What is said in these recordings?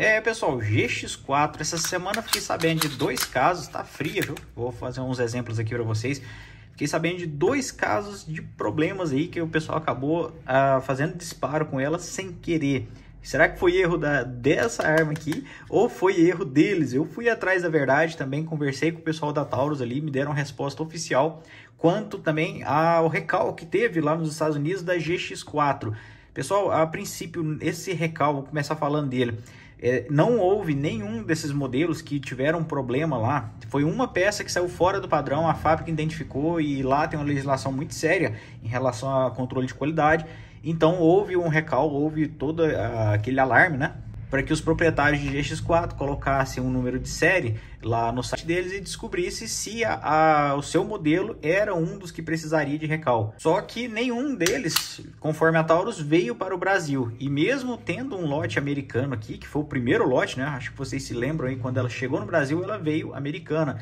É, pessoal, GX4, essa semana fiquei sabendo de dois casos, tá fria, viu? Vou fazer uns exemplos aqui para vocês. Fiquei sabendo de dois casos de problemas aí que o pessoal acabou ah, fazendo disparo com ela sem querer. Será que foi erro da, dessa arma aqui ou foi erro deles? Eu fui atrás da verdade também, conversei com o pessoal da Taurus ali, me deram resposta oficial quanto também ao recalque que teve lá nos Estados Unidos da GX4. Pessoal, a princípio, esse recalque, vou começar falando dele. É, não houve nenhum desses modelos que tiveram problema lá. Foi uma peça que saiu fora do padrão, a fábrica identificou e lá tem uma legislação muito séria em relação a controle de qualidade. Então houve um recal, houve todo ah, aquele alarme, né? para que os proprietários de GX4 colocassem um número de série lá no site deles e descobrisse se a, a, o seu modelo era um dos que precisaria de recal. Só que nenhum deles, conforme a Taurus, veio para o Brasil. E mesmo tendo um lote americano aqui, que foi o primeiro lote, né? Acho que vocês se lembram aí, quando ela chegou no Brasil, ela veio americana.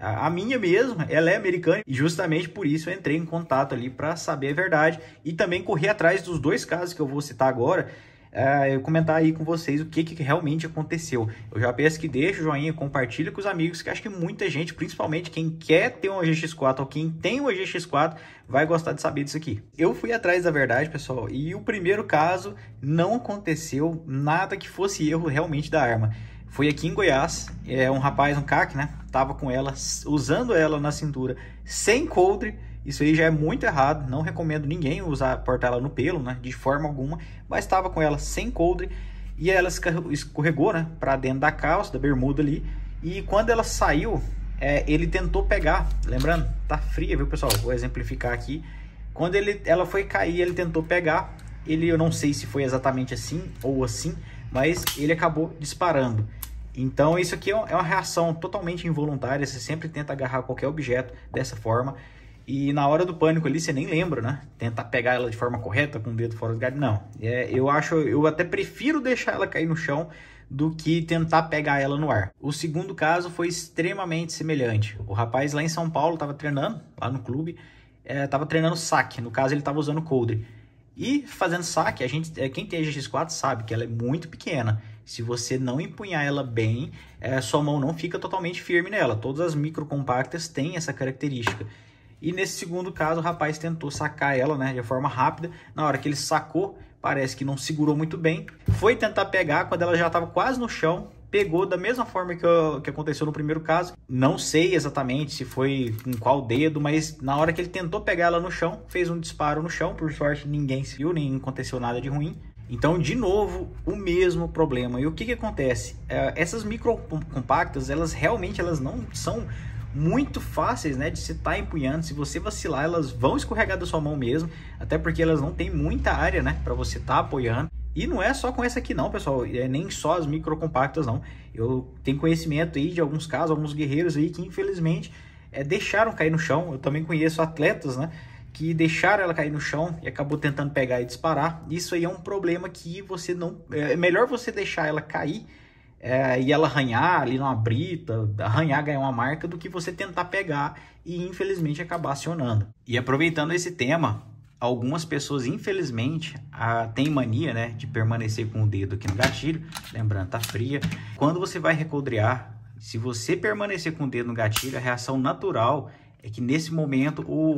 A minha mesmo, ela é americana e justamente por isso eu entrei em contato ali para saber a verdade e também correr atrás dos dois casos que eu vou citar agora, uh, comentar aí com vocês o que, que realmente aconteceu. Eu já peço que deixe o joinha, compartilhe com os amigos, que acho que muita gente, principalmente quem quer ter um GX4 ou quem tem um GX4, vai gostar de saber disso aqui. Eu fui atrás da verdade, pessoal, e o primeiro caso não aconteceu nada que fosse erro realmente da arma. Foi aqui em Goiás, é um rapaz, um CAC, né? Tava com ela, usando ela na cintura, sem coldre. Isso aí já é muito errado, não recomendo ninguém usar, portar ela no pelo, né? De forma alguma, mas tava com ela sem coldre e ela escorregou, né? Pra dentro da calça, da bermuda ali. E quando ela saiu, é, ele tentou pegar, lembrando, tá fria, viu pessoal? Vou exemplificar aqui. Quando ele, ela foi cair, ele tentou pegar, ele, eu não sei se foi exatamente assim ou assim, mas ele acabou disparando. Então, isso aqui é, é uma reação totalmente involuntária, você sempre tenta agarrar qualquer objeto dessa forma. E na hora do pânico ali, você nem lembra, né? Tentar pegar ela de forma correta, com o dedo fora do lugar. Não. É, eu acho, eu até prefiro deixar ela cair no chão do que tentar pegar ela no ar. O segundo caso foi extremamente semelhante. O rapaz lá em São Paulo estava treinando, lá no clube, estava é, treinando saque. No caso, ele estava usando coldre. E fazendo saque, a gente, é, quem tem a GX4 sabe que ela é muito pequena. Se você não empunhar ela bem, é, sua mão não fica totalmente firme nela. Todas as micro compactas têm essa característica. E nesse segundo caso, o rapaz tentou sacar ela né, de forma rápida. Na hora que ele sacou, parece que não segurou muito bem. Foi tentar pegar, quando ela já estava quase no chão, pegou da mesma forma que, que aconteceu no primeiro caso. Não sei exatamente se foi com qual dedo, mas na hora que ele tentou pegar ela no chão, fez um disparo no chão. Por sorte, ninguém se viu, nem aconteceu nada de ruim. Então, de novo, o mesmo problema. E o que, que acontece? É, essas microcompactas, elas realmente elas não são muito fáceis né, de se estar tá empunhando. Se você vacilar, elas vão escorregar da sua mão mesmo, até porque elas não têm muita área né, para você estar tá apoiando. E não é só com essa aqui não, pessoal, é nem só as microcompactas não. Eu tenho conhecimento aí de alguns casos, alguns guerreiros aí que infelizmente é, deixaram cair no chão. Eu também conheço atletas, né, que deixaram ela cair no chão e acabou tentando pegar e disparar. Isso aí é um problema que você não... Eh, é melhor você deixar ela cair é, e ela arranhar ali numa brita, arranhar, ganhar uma marca, do que você tentar pegar e infelizmente acabar acionando. E aproveitando esse tema, algumas pessoas, infelizmente, a, tem mania né, de permanecer com o dedo aqui no gatilho. Lembrando, tá fria. Quando você vai recodrear, se você permanecer com o dedo no gatilho, a reação natural é que nesse momento o,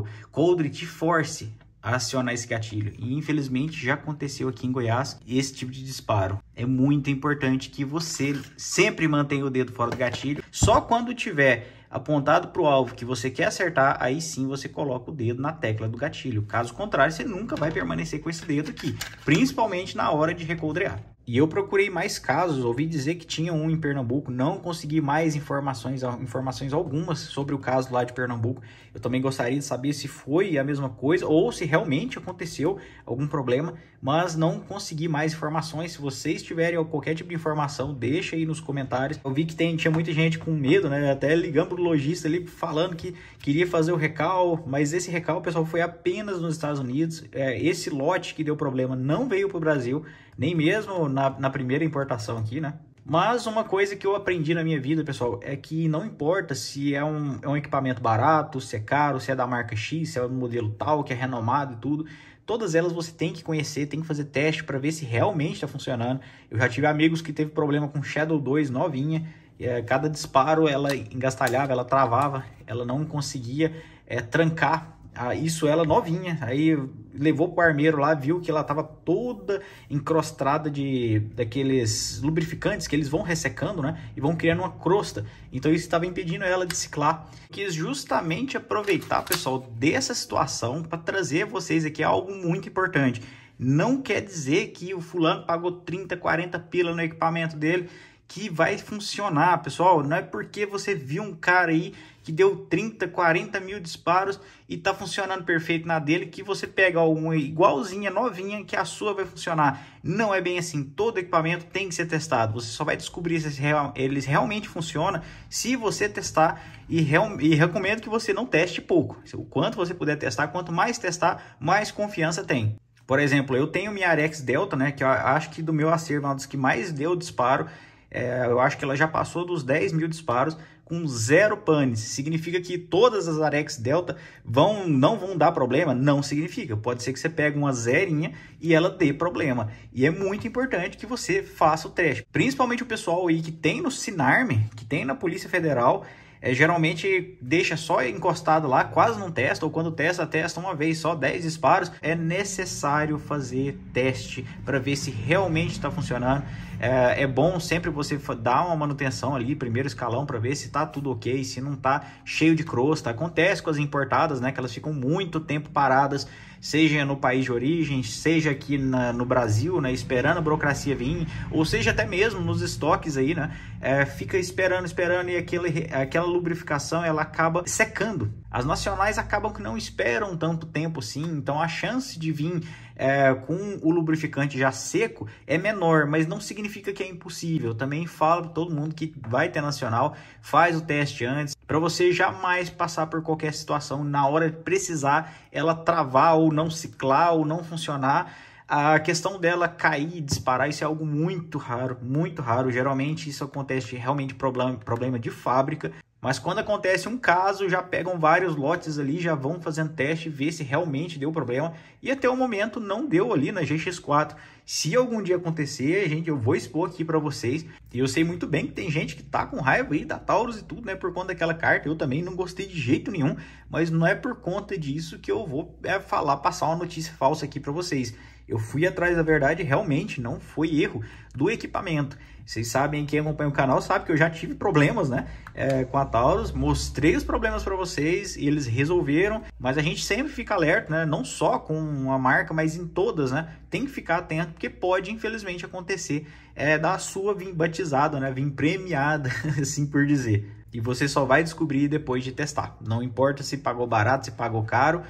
o coldre te force a acionar esse gatilho. E infelizmente já aconteceu aqui em Goiás esse tipo de disparo. É muito importante que você sempre mantenha o dedo fora do gatilho. Só quando tiver apontado para o alvo que você quer acertar, aí sim você coloca o dedo na tecla do gatilho. Caso contrário, você nunca vai permanecer com esse dedo aqui, principalmente na hora de recoldrear. E eu procurei mais casos, ouvi dizer que tinha um em Pernambuco, não consegui mais informações, informações algumas sobre o caso lá de Pernambuco. Eu também gostaria de saber se foi a mesma coisa ou se realmente aconteceu algum problema, mas não consegui mais informações. Se vocês tiverem qualquer tipo de informação, deixa aí nos comentários. Eu vi que tem, tinha muita gente com medo, né? Até ligando pro lojista ali falando que queria fazer o recal, mas esse recal, pessoal, foi apenas nos Estados Unidos. É, esse lote que deu problema não veio pro Brasil nem mesmo na, na primeira importação aqui, né? Mas uma coisa que eu aprendi na minha vida, pessoal, é que não importa se é um, é um equipamento barato, se é caro, se é da marca X, se é um modelo tal, que é renomado e tudo. Todas elas você tem que conhecer, tem que fazer teste para ver se realmente está funcionando. Eu já tive amigos que teve problema com Shadow 2 novinha. É, cada disparo ela engastalhava, ela travava, ela não conseguia é, trancar ah, isso ela novinha. Aí levou pro armeiro lá, viu que ela tava toda encrostada de daqueles lubrificantes que eles vão ressecando, né? E vão criando uma crosta. Então isso estava impedindo ela de ciclar. Quis justamente aproveitar, pessoal, dessa situação para trazer a vocês aqui algo muito importante. Não quer dizer que o fulano pagou 30, 40 pila no equipamento dele que vai funcionar, pessoal. Não é porque você viu um cara aí que deu 30, 40 mil disparos e tá funcionando perfeito na dele que você pega uma igualzinha, novinha, que a sua vai funcionar. Não é bem assim. Todo equipamento tem que ser testado. Você só vai descobrir se eles realmente funcionam se você testar e, e recomendo que você não teste pouco. O quanto você puder testar, quanto mais testar, mais confiança tem. Por exemplo, eu tenho minha Arex Delta, né, que eu acho que do meu acervo é uma das que mais deu disparo é, eu acho que ela já passou dos 10 mil disparos com zero panes. Significa que todas as Arex Delta vão, não vão dar problema? Não significa. Pode ser que você pegue uma zerinha e ela dê problema. E é muito importante que você faça o teste. Principalmente o pessoal aí que tem no Sinarme, que tem na Polícia Federal, é, geralmente deixa só encostado lá, quase não testa, ou quando testa, testa uma vez só, 10 disparos. É necessário fazer teste para ver se realmente está funcionando. É, é, bom sempre você dar uma manutenção ali, primeiro escalão, para ver se está tudo ok, se não está cheio de crosta. Acontece com as importadas, né, que elas ficam muito tempo paradas, seja no país de origem, seja aqui na, no Brasil, né, esperando a burocracia vir, ou seja até mesmo nos estoques aí, né, é, fica esperando, esperando e aquele, aquela lubrificação ela acaba secando. As nacionais acabam que não esperam tanto tempo assim, então a chance de vir é, com o lubrificante já seco é menor, mas não significa que é impossível. Eu também falo para todo mundo que vai ter nacional, faz o teste antes, para você jamais passar por qualquer situação na hora de precisar ela travar ou não ciclar ou não funcionar. A questão dela cair e disparar, isso é algo muito raro, muito raro. Geralmente isso acontece realmente problema, problema de fábrica. Mas quando acontece um caso, já pegam vários lotes ali, já vão fazendo teste, ver se realmente deu problema. E até o momento não deu ali na GX4. Se algum dia acontecer, gente, eu vou expor aqui para vocês. E eu sei muito bem que tem gente que tá com raiva aí da Taurus e tudo, né, por conta daquela carta. Eu também não gostei de jeito nenhum, mas não é por conta disso que eu vou é, falar, passar uma notícia falsa aqui para vocês. Eu fui atrás da verdade, realmente não foi erro do equipamento. Vocês sabem, quem acompanha o canal sabe que eu já tive problemas, né? É, com a Taurus, mostrei os problemas para vocês e eles resolveram. Mas a gente sempre fica alerta, né? Não só com uma marca, mas em todas, né? Tem que ficar atento, porque pode, infelizmente, acontecer é, da sua vir batizada, né? Vir premiada, assim por dizer. E você só vai descobrir depois de testar. Não importa se pagou barato, se pagou caro,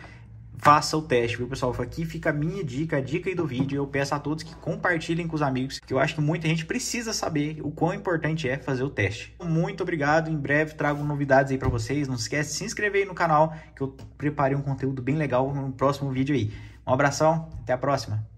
faça o teste, viu, pessoal? Aqui fica a minha dica, a dica aí do vídeo. Eu peço a todos que compartilhem com os amigos, que eu acho que muita gente precisa saber o quão importante é fazer o teste. Muito obrigado, em breve trago novidades aí para vocês. Não esquece de se inscrever aí no canal, que eu preparei um conteúdo bem legal no próximo vídeo aí. Um abração, até a próxima!